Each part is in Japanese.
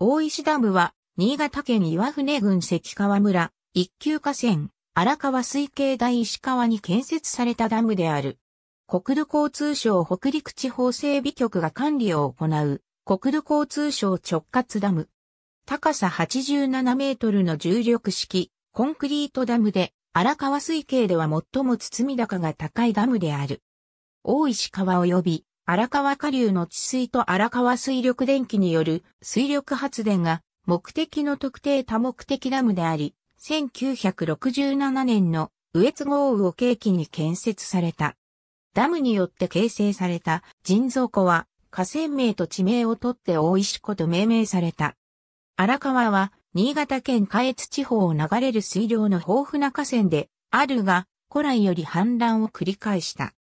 大石ダムは、新潟県岩船郡関川村、一級河川、荒川水系大石川に建設されたダムである。国土交通省北陸地方整備局が管理を行う、国土交通省直轄ダム。高さ87メートルの重力式、コンクリートダムで、荒川水系では最も包み高が高いダムである。大石川及び荒川下流の治水と荒川水力電気による水力発電が目的の特定多目的ダムであり、1967年の羽越豪雨を契機に建設された。ダムによって形成された人造湖は河川名と地名を取って大石湖と命名された。荒川は新潟県下越地方を流れる水量の豊富な河川であるが、古来より氾濫を繰り返した。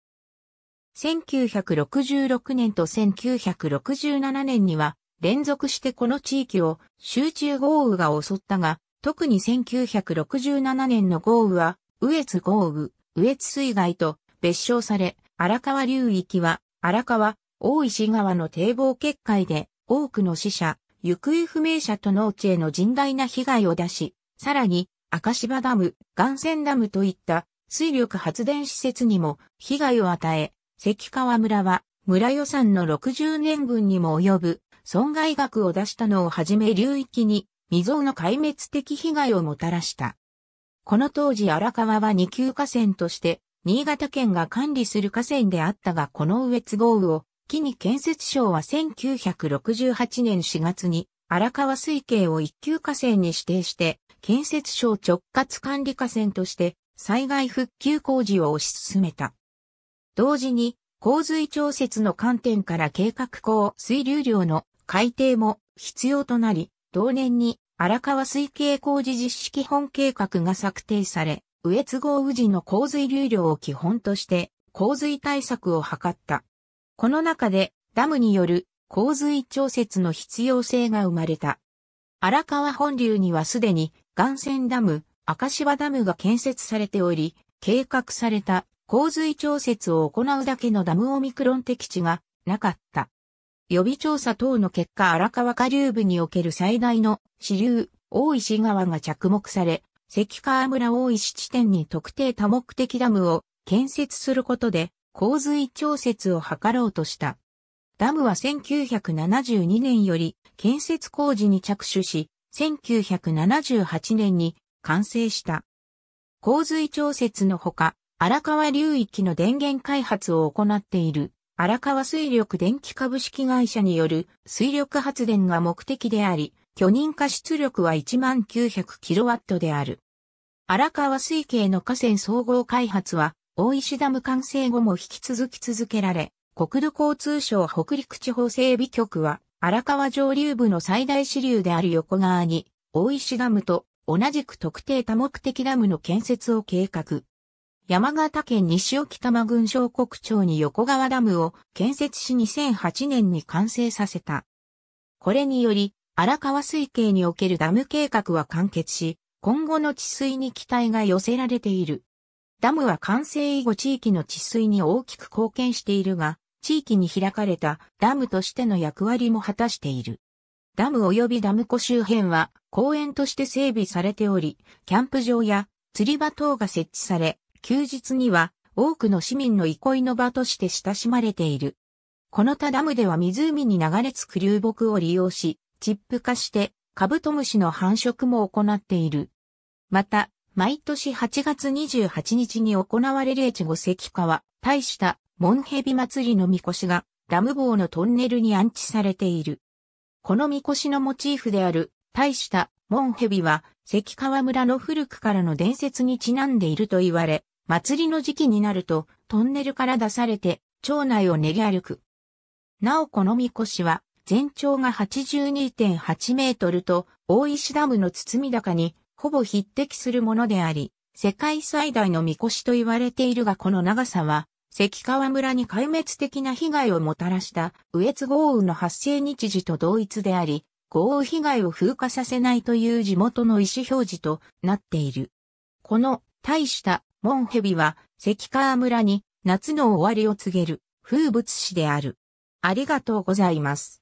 1966年と1967年には連続してこの地域を集中豪雨が襲ったが、特に1967年の豪雨は、羽越豪雨、羽越水害と別称され、荒川流域は、荒川、大石川の堤防決壊で、多くの死者、行方不明者と農地への甚大な被害を出し、さらに、赤芝ダム、岩泉ダムといった水力発電施設にも被害を与え、関川村は、村予算の60年分にも及ぶ損害額を出したのをはじめ流域に未曾有の壊滅的被害をもたらした。この当時荒川は二級河川として、新潟県が管理する河川であったがこの上つ豪雨を、木に建設省は1968年4月に荒川水系を一級河川に指定して、建設省直轄管理河川として災害復旧工事を推し進めた。同時に洪水調節の観点から計画後、水流量の改定も必要となり、同年に荒川水系工事実施基本計画が策定され、上津豪雨時の洪水流量を基本として洪水対策を図った。この中でダムによる洪水調節の必要性が生まれた。荒川本流にはすでに岩泉ダム、赤芝ダムが建設されており、計画された洪水調節を行うだけのダムオミクロン的地がなかった。予備調査等の結果荒川下流部における最大の支流、大石川が着目され、関川村大石地点に特定多目的ダムを建設することで洪水調節を図ろうとした。ダムは1972年より建設工事に着手し、1978年に完成した。洪水調節のほか、荒川流域の電源開発を行っている荒川水力電気株式会社による水力発電が目的であり、許認可出力は 1900kW である。荒川水系の河川総合開発は、大石ダム完成後も引き続き続けられ、国土交通省北陸地方整備局は、荒川上流部の最大支流である横川に、大石ダムと同じく特定多目的ダムの建設を計画。山形県西沖玉郡小国町に横川ダムを建設し2008年に完成させた。これにより、荒川水系におけるダム計画は完結し、今後の治水に期待が寄せられている。ダムは完成以後地域の治水に大きく貢献しているが、地域に開かれたダムとしての役割も果たしている。ダム及びダム湖周辺は公園として整備されており、キャンプ場や釣り場等が設置され、休日には多くの市民の憩いの場として親しまれている。この他ダムでは湖に流れ着く流木を利用し、チップ化してカブトムシの繁殖も行っている。また、毎年8月28日に行われる越後関川、大したモンヘビ祭りのみこしがダム棒のトンネルに安置されている。このみこしのモチーフである大したモンヘビは関川村の古くからの伝説にちなんでいると言われ、祭りの時期になると、トンネルから出されて、町内を練り歩く。なおこのみこしは、全長が82.8メートルと、大石ダムの包み高に、ほぼ匹敵するものであり、世界最大のみこしと言われているがこの長さは、関川村に壊滅的な被害をもたらした、羽越豪雨の発生日時と同一であり、豪雨被害を風化させないという地元の意思表示となっている。この、大したモンヘビは関川村に夏の終わりを告げる風物詩である。ありがとうございます。